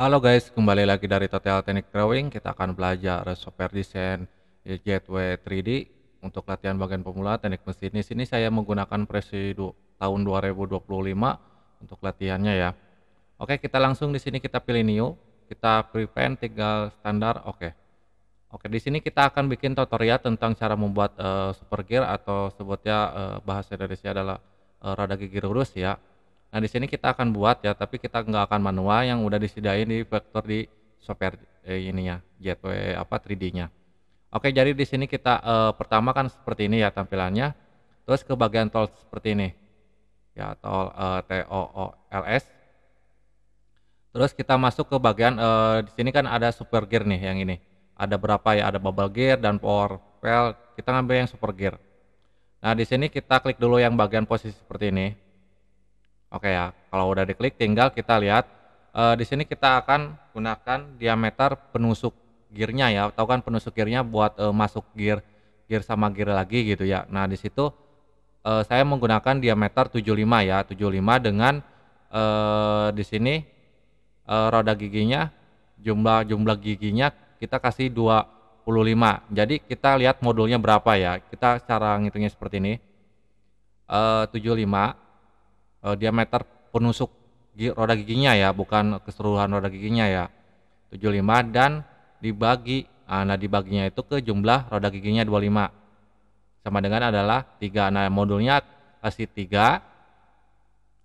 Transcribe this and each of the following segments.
Halo guys, kembali lagi dari Total Teknik Drawing. Kita akan belajar software desain Gateway 3D untuk latihan bagian pemula teknik mesin. Di sini saya menggunakan Presi tahun 2025 untuk latihannya ya. Oke, kita langsung di sini kita pilih new, kita prevent tinggal standar. Oke. Oke, di sini kita akan bikin tutorial tentang cara membuat uh, super gear atau sebutnya uh, bahasa Indonesia adalah uh, rada gigi lurus ya. Nah, di sini kita akan buat ya, tapi kita nggak akan manual yang udah disediain di vektor di software eh, ini ya gateway apa 3D-nya. Oke, jadi di sini kita eh, pertama kan seperti ini ya tampilannya. Terus ke bagian tol seperti ini. Ya, tol eh, O O TOOLS. Terus kita masuk ke bagian eh, di sini kan ada super gear nih yang ini. Ada berapa ya? Ada bubble gear dan power pel, Kita ngambil yang super gear. Nah, di sini kita klik dulu yang bagian posisi seperti ini Oke ya, kalau udah diklik tinggal kita lihat e, di sini kita akan gunakan diameter penusuk gearnya ya, atau kan penusuk gearnya buat e, masuk gear gear sama gear lagi gitu ya. Nah, di situ e, saya menggunakan diameter 75 ya, 75 dengan e, di sini e, roda giginya jumlah jumlah giginya kita kasih 25. Jadi kita lihat modulnya berapa ya. Kita cara ngitungnya seperti ini. E, 75 uh, diameter penusuk roda giginya ya, bukan keseluruhan roda giginya ya. 75 dan dibagi uh, nah dibaginya itu ke jumlah roda giginya 25. Sama dengan adalah 3. Nah, modulnya kasih 3.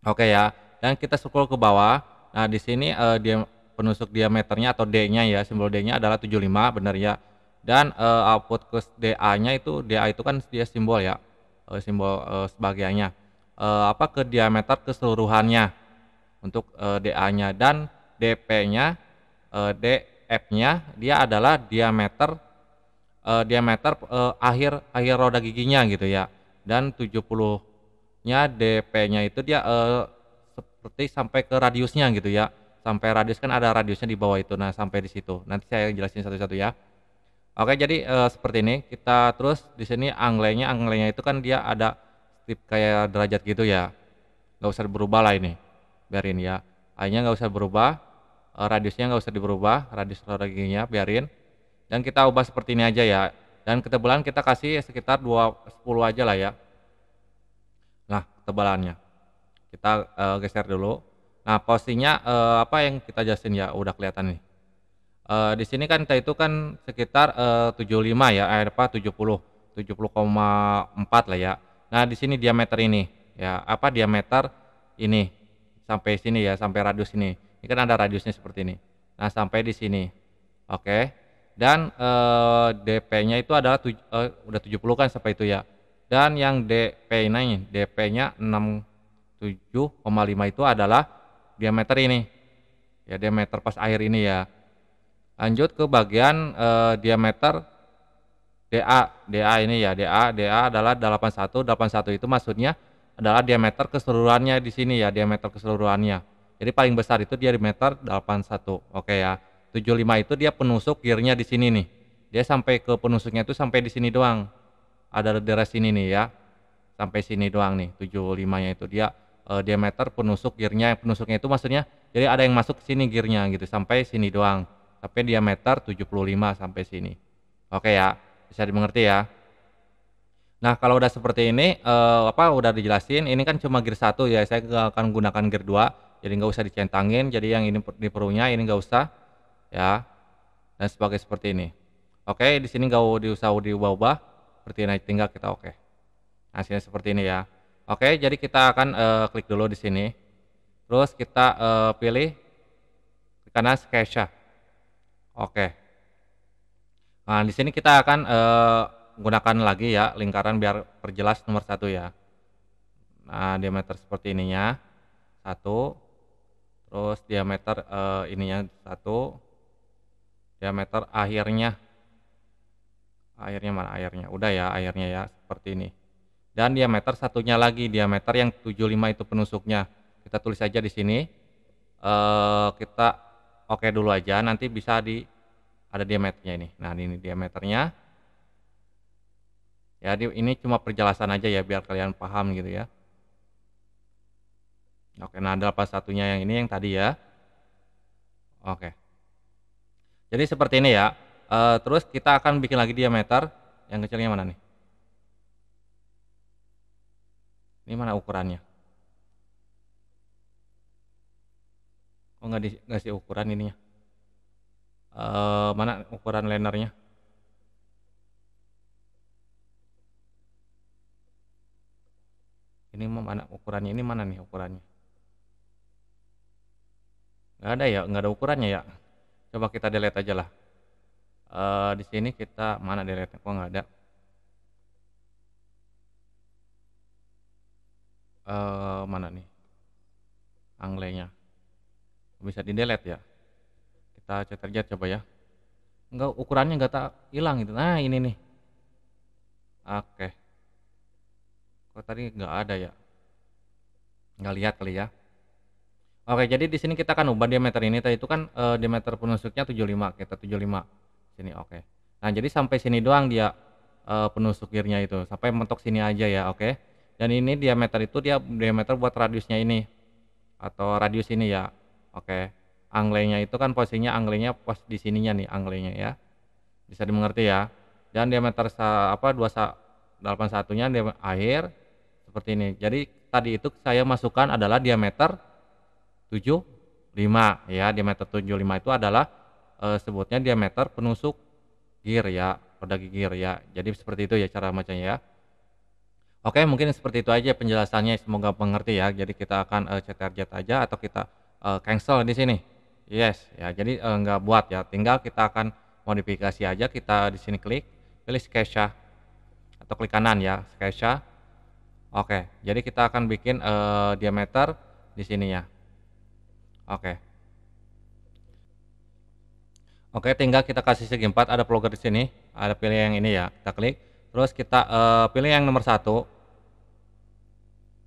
Oke ya. Dan kita scroll ke bawah. Nah, di sini uh, dia penusuk diameternya atau D-nya ya, simbol D-nya adalah 75 benar ya. Dan eh, output ke DA-nya itu DA itu kan dia simbol ya. eh, simbol uh, sebagiannya uh, apa ke diameter keseluruhannya untuk uh, eh, DA-nya dan DP-nya uh, eh, DF-nya dia adalah diameter uh, diameter uh, akhir akhir roda giginya gitu ya. Dan 70-nya DP-nya itu dia uh, seperti sampai ke radiusnya gitu ya. Sampai radius kan ada radiusnya di bawah itu. Nah, sampai di situ. Nanti saya jelasin satu-satu ya. Oke, jadi uh, seperti ini. Kita terus di sini angle-nya angle-nya itu kan dia ada tip kayak derajat gitu ya nggak usah berubah lah ini biarin ya airnya nggak usah berubah eh, radiusnya nggak usah diberubah radius radiusnya biarin dan kita ubah seperti ini aja ya dan ketebalan kita kasih sekitar 210 aja lah ya nah ketebalannya kita uh, geser dulu nah posisinya uh, apa yang kita jelasin ya udah kelihatan nih uh, di sini kan kita itu kan sekitar uh, 75 ya eh, apa 70 70,4 lah ya Nah, di sini diameter ini ya, apa diameter ini sampai sini ya, sampai radius ini. Ini kan ada radiusnya seperti ini. Nah, sampai di sini. Oke. Dan eh, DP-nya itu adalah tuj eh, udah 70 kan sampai itu ya. Dan yang dp ini, DP-nya 67,5 itu adalah diameter ini. Ya, diameter pas air ini ya. Lanjut ke bagian eh, diameter DA, DA ini ya, DA, DA adalah 81, 81 itu maksudnya adalah diameter keseluruhannya di sini ya, diameter keseluruhannya. Jadi paling besar itu diameter 81. Oke ya. 75 itu dia penusuk gearnya di sini nih. Dia sampai ke penusuknya itu sampai di sini doang. Ada deras sini nih ya. Sampai sini doang nih 75-nya itu dia e, diameter penusuk gearnya. Penusuknya itu maksudnya jadi ada yang masuk sini gearnya gitu sampai sini doang. Sampai diameter 75 sampai sini. Oke ya bisa dimengerti ya. Nah, kalau udah seperti ini uh, apa udah dijelasin, ini kan cuma gear satu ya. Saya akan gunakan gear 2, jadi nggak usah dicentangin. Jadi yang ini di perunya ini nggak usah ya. Dan sebagai seperti ini. Oke, di sini nggak usah diubah-ubah. Seperti ini tinggal kita oke. Nah, hasilnya seperti ini ya. Oke, jadi kita akan uh, klik dulu di sini. Terus kita uh, pilih karena sketch Oke. Nah, di sini kita akan uh, gunakan lagi ya lingkaran biar perjelas nomor satu ya. Nah, diameter seperti ininya satu, terus diameter uh, ininya satu, diameter akhirnya akhirnya mana akhirnya udah ya akhirnya ya seperti ini dan diameter satunya lagi diameter yang 75 itu penusuknya kita tulis aja di sini eh kita oke okay dulu aja nanti bisa di ada diameternya ini nah ini diameternya ya ini cuma perjelasan aja ya biar kalian paham gitu ya oke nah ada pas satunya yang ini yang tadi ya oke jadi seperti ini ya e, terus kita akan bikin lagi diameter yang kecilnya mana nih ini mana ukurannya oh nggak dikasih ukuran ininya uh, mana ukuran lenernya ini mana ukurannya ini mana nih ukurannya nggak ada ya nggak ada ukurannya ya coba kita delete aja lah uh, di sini kita mana delete kok nggak ada uh, mana nih anglenya bisa di delete ya kita cetar lihat coba ya enggak ukurannya enggak tak hilang itu nah ini nih oke kok tadi enggak ada ya enggak lihat kali ya oke jadi di sini kita akan ubah diameter ini tadi itu kan e, diameter penusuknya 75 kita 75 sini oke nah jadi sampai sini doang dia e, penusuk gearnya itu sampai mentok sini aja ya oke dan ini diameter itu dia diameter buat radiusnya ini atau radius ini ya oke anglenya itu kan posisinya anglenya pos di sininya nih anglenya ya bisa dimengerti ya dan diameter sa, apa dua delapan satunya dia air seperti ini jadi tadi itu saya masukkan adalah diameter 75 ya diameter 75 itu adalah e, sebutnya diameter penusuk gear ya roda gear ya jadi seperti itu ya cara macamnya ya Oke mungkin seperti itu aja penjelasannya semoga mengerti ya jadi kita akan e, eh, CTRJ aja atau kita e, cancel di sini. Yes, ya. Jadi enggak eh, buat ya. Tinggal kita akan modifikasi aja. Kita di sini klik, pilih sketcha atau klik kanan ya, sketcha. Oke. Jadi kita akan bikin eh, diameter di sini ya. Oke. Oke, tinggal kita kasih segi empat. Ada vlogger di sini. Ada pilih yang ini ya. Kita klik. Terus kita eh, pilih yang nomor satu.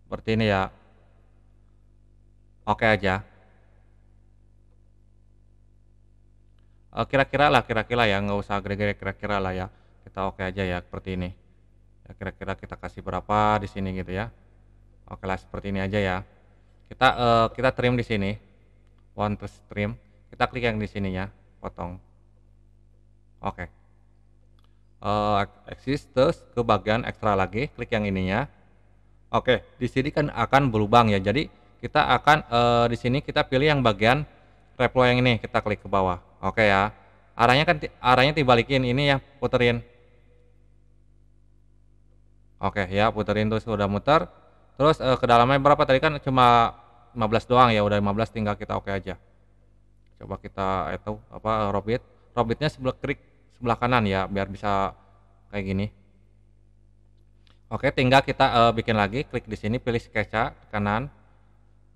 Seperti ini ya. Oke aja. Eh, kira-kira lah kira-kira ya nggak usah gede-gede kira-kira lah ya kita oke okay aja ya seperti ini ya kira-kira kita kasih berapa di sini gitu ya oke okay lah seperti ini aja ya kita uh, kita trim di sini one to trim kita klik yang di sini ya potong oke okay. uh, eh, exist terus ke bagian ekstra lagi klik yang ininya Oke, di sini kan akan berlubang ya. Jadi kita akan uh, di sini kita pilih yang bagian replo yang ini, kita klik ke bawah. Oke ya. Arahnya kan arahnya dibalikin ini ya, puterin. Oke ya, puterin terus udah muter. Terus eh, kedalamannya berapa tadi kan cuma 15 doang ya, udah 15 tinggal kita oke aja. Coba kita itu apa robit. Robitnya sebelah klik sebelah kanan ya biar bisa kayak gini. Oke, tinggal kita eh, bikin lagi, klik di sini, pilih sketsa kanan.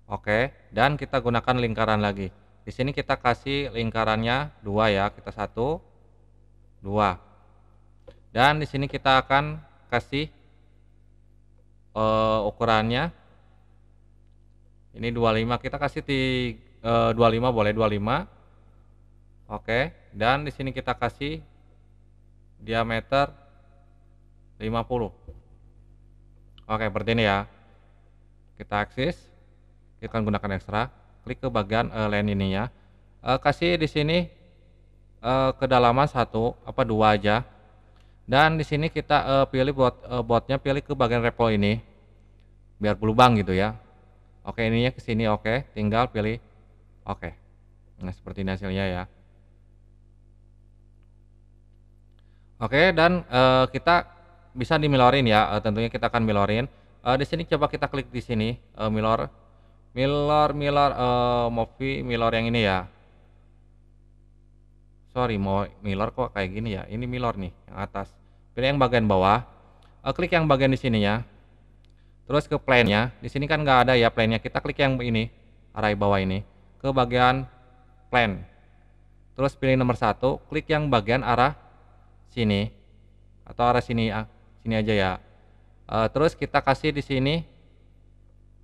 Oke, dan kita gunakan lingkaran lagi di sini kita kasih lingkarannya dua ya kita satu dua dan di sini kita akan kasih uh, ukurannya ini 25 kita kasih di uh, 25 boleh 25 oke dan di sini kita kasih diameter 50 oke seperti ini ya kita akses kita akan gunakan ekstra klik ke bagian uh, eh, line ini ya uh, kasih di sini uh, kedalaman satu apa dua aja dan di sini kita uh, pilih buat uh, botnya pilih ke bagian repo ini biar berlubang gitu ya oke ininya ke sini oke tinggal pilih oke nah seperti ini hasilnya ya Oke, dan uh, kita bisa dimilorin ya. Uh, tentunya kita akan milorin. Uh, di sini coba kita klik di sini uh, milor Milor, Milor, uh, mopi, Milor yang ini ya. Sorry, mau Milor kok kayak gini ya. Ini Milor nih, yang atas. Pilih yang bagian bawah. Uh, klik yang bagian di sini ya. Terus ke plan ya. Di sini kan nggak ada ya plane-nya. Kita klik yang ini, arah bawah ini. Ke bagian plan. Terus pilih nomor satu, klik yang bagian arah sini atau arah sini ya. sini aja ya. Uh, terus kita kasih di sini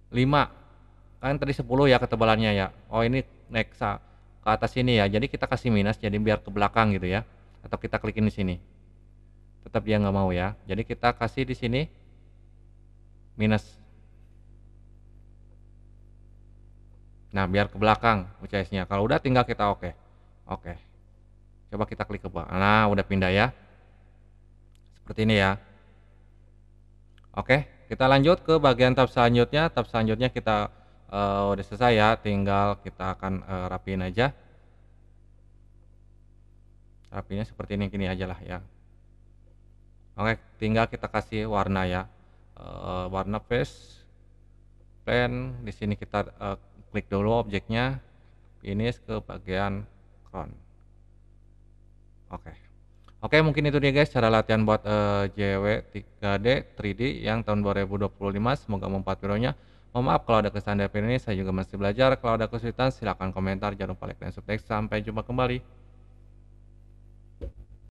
5 kan tadi 10 ya ketebalannya ya oh ini naik ke atas ini ya jadi kita kasih minus jadi biar ke belakang gitu ya atau kita klikin di sini tetap dia nggak mau ya jadi kita kasih di sini minus nah biar ke belakang UCS kalau udah tinggal kita oke okay. oke okay. coba kita klik ke bawah nah udah pindah ya seperti ini ya oke okay, kita lanjut ke bagian tab selanjutnya tab selanjutnya kita uh, udah selesai ya tinggal kita akan uh, rapiin aja rapinya seperti ini gini aja lah ya oke tinggal kita kasih warna ya uh, warna face pen. di sini kita uh, klik dulu objeknya Ini ke bagian crown oke Oke mungkin itu dia guys cara latihan buat uh, JW 3D 3D yang tahun 2025 semoga membuat videonya Mohon maaf kalau ada kesan dari ini, saya juga masih belajar. Kalau ada kesulitan, silahkan komentar, jangan lupa like dan subscribe. Sampai jumpa kembali.